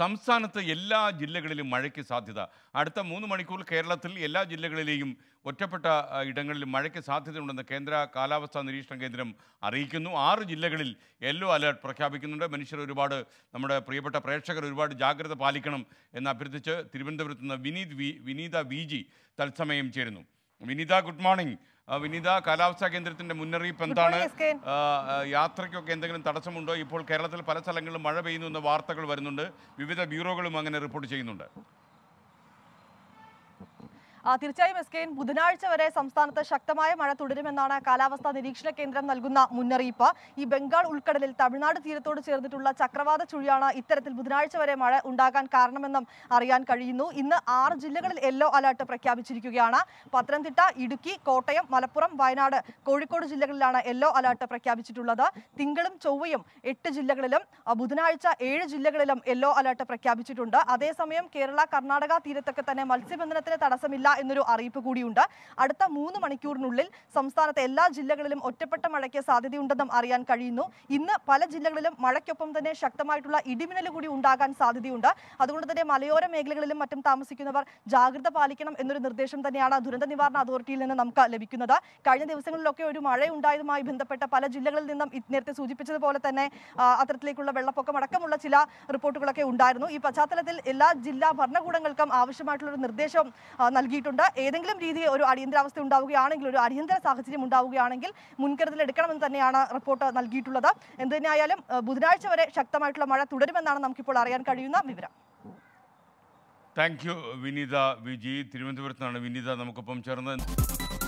സംസ്ഥാനത്ത് എല്ലാ ജില്ലകളിലും മഴയ്ക്ക് സാധ്യത അടുത്ത മൂന്ന് മണിക്കൂർ കേരളത്തിൽ എല്ലാ ജില്ലകളിലെയും ഒറ്റപ്പെട്ട ഇടങ്ങളിൽ മഴയ്ക്ക് സാധ്യതയുണ്ടെന്ന് കേന്ദ്ര കാലാവസ്ഥാ നിരീക്ഷണ കേന്ദ്രം അറിയിക്കുന്നു ആറ് ജില്ലകളിൽ യെല്ലോ അലേർട്ട് പ്രഖ്യാപിക്കുന്നുണ്ട് മനുഷ്യർ ഒരുപാട് നമ്മുടെ പ്രിയപ്പെട്ട പ്രേക്ഷകർ ഒരുപാട് ജാഗ്രത പാലിക്കണം എന്ന് അഭ്യർത്ഥിച്ച് തിരുവനന്തപുരത്ത് നിന്ന് Vineeth V Vineetha V G തത്സമയം ചേരുന്നു വിനീത ഗുഡ് മോർണിംഗ് വിനിത കാലാവസ്ഥാ കേന്ദ്രത്തിന്റെ മുന്നറിയിപ്പ് എന്താണ് യാത്രയ്ക്കൊക്കെ എന്തെങ്കിലും തടസ്സമുണ്ടോ ഇപ്പോൾ കേരളത്തിൽ പല സ്ഥലങ്ങളിലും മഴ പെയ്യുന്നു എന്ന വാർത്തകൾ വരുന്നുണ്ട് വിവിധ ബ്യൂറോകളും അങ്ങനെ റിപ്പോർട്ട് ചെയ്യുന്നുണ്ട് തീർച്ചയായും എസ് കെയിൻ ബുധനാഴ്ച വരെ സംസ്ഥാനത്ത് ശക്തമായ മഴ തുടരുമെന്നാണ് കാലാവസ്ഥാ നിരീക്ഷണ കേന്ദ്രം നൽകുന്ന മുന്നറിയിപ്പ് ഈ ബംഗാൾ ഉൾക്കടലിൽ തമിഴ്നാട് തീരത്തോട് ചേർന്നിട്ടുള്ള ചക്രവാത ചുഴിയാണ് ഇത്തരത്തിൽ ബുധനാഴ്ച വരെ മഴ ഉണ്ടാകാൻ കാരണമെന്നും അറിയാൻ കഴിയുന്നു ഇന്ന് ആറ് ജില്ലകളിൽ യെല്ലോ അലർട്ട് പ്രഖ്യാപിച്ചിരിക്കുകയാണ് പത്തനംതിട്ട ഇടുക്കി കോട്ടയം മലപ്പുറം വയനാട് കോഴിക്കോട് ജില്ലകളിലാണ് യെല്ലോ അലർട്ട് പ്രഖ്യാപിച്ചിട്ടുള്ളത് തിങ്കളും ചൊവ്വയും എട്ട് ജില്ലകളിലും ബുധനാഴ്ച ഏഴ് ജില്ലകളിലും യെല്ലോ അലർട്ട് പ്രഖ്യാപിച്ചിട്ടുണ്ട് അതേസമയം കേരള കർണാടക തീരത്തൊക്കെ തന്നെ മത്സ്യബന്ധനത്തിന് തടസ്സമില്ല എന്നൊരു അറിയിപ്പ് കൂടിയുണ്ട് അടുത്ത മൂന്ന് മണിക്കൂറിനുള്ളിൽ സംസ്ഥാനത്തെ എല്ലാ ജില്ലകളിലും ഒറ്റപ്പെട്ട മഴയ്ക്ക് സാധ്യതയുണ്ടെന്നും അറിയാൻ കഴിയുന്നു ഇന്ന് പല ജില്ലകളിലും മഴയ്ക്കൊപ്പം തന്നെ ശക്തമായിട്ടുള്ള ഇടിമിന്നൽ കൂടി ഉണ്ടാകാൻ സാധ്യതയുണ്ട് അതുകൊണ്ട് തന്നെ മലയോര മേഖലകളിലും മറ്റും താമസിക്കുന്നവർ ജാഗ്രത പാലിക്കണം എന്നൊരു നിർദ്ദേശം തന്നെയാണ് ദുരന്ത നിവാരണ അതോറിറ്റിയിൽ നിന്ന് നമുക്ക് ലഭിക്കുന്നത് കഴിഞ്ഞ ദിവസങ്ങളിലൊക്കെ ഒരു മഴയുണ്ടായതുമായി ബന്ധപ്പെട്ട പല ജില്ലകളിൽ നിന്നും നേരത്തെ സൂചിപ്പിച്ചതുപോലെ തന്നെ അത്തരത്തിലേക്കുള്ള വെള്ളപ്പൊക്കം അടക്കമുള്ള ചില റിപ്പോർട്ടുകളൊക്കെ ഉണ്ടായിരുന്നു ഈ പശ്ചാത്തലത്തിൽ എല്ലാ ജില്ലാ ഭരണകൂടങ്ങൾക്കും ആവശ്യമായിട്ടുള്ള ഒരു നിർദ്ദേശം നൽകി നൽകിയിട്ടുണ്ട് ഏതെങ്കിലും രീതിയിൽ ഒരു അടിയന്തരാവസ്ഥ ഉണ്ടാവുകയാണെങ്കിൽ ഒരു അടിയന്തര സാഹചര്യം ഉണ്ടാവുകയാണെങ്കിൽ മുൻകരുതൽ എടുക്കണമെന്ന് തന്നെയാണ് റിപ്പോർട്ട് നൽകിയിട്ടുള്ളത് എന്തിനായാലും ബുധനാഴ്ച വരെ ശക്തമായിട്ടുള്ള മഴ തുടരുമെന്നാണ് നമുക്കിപ്പോൾ അറിയാൻ കഴിയുന്ന വിവരം താങ്ക് യു വിനീത വിജി തിരുവനന്തപുരത്താണ് വിനീത നമുക്കൊപ്പം ചേർന്നത്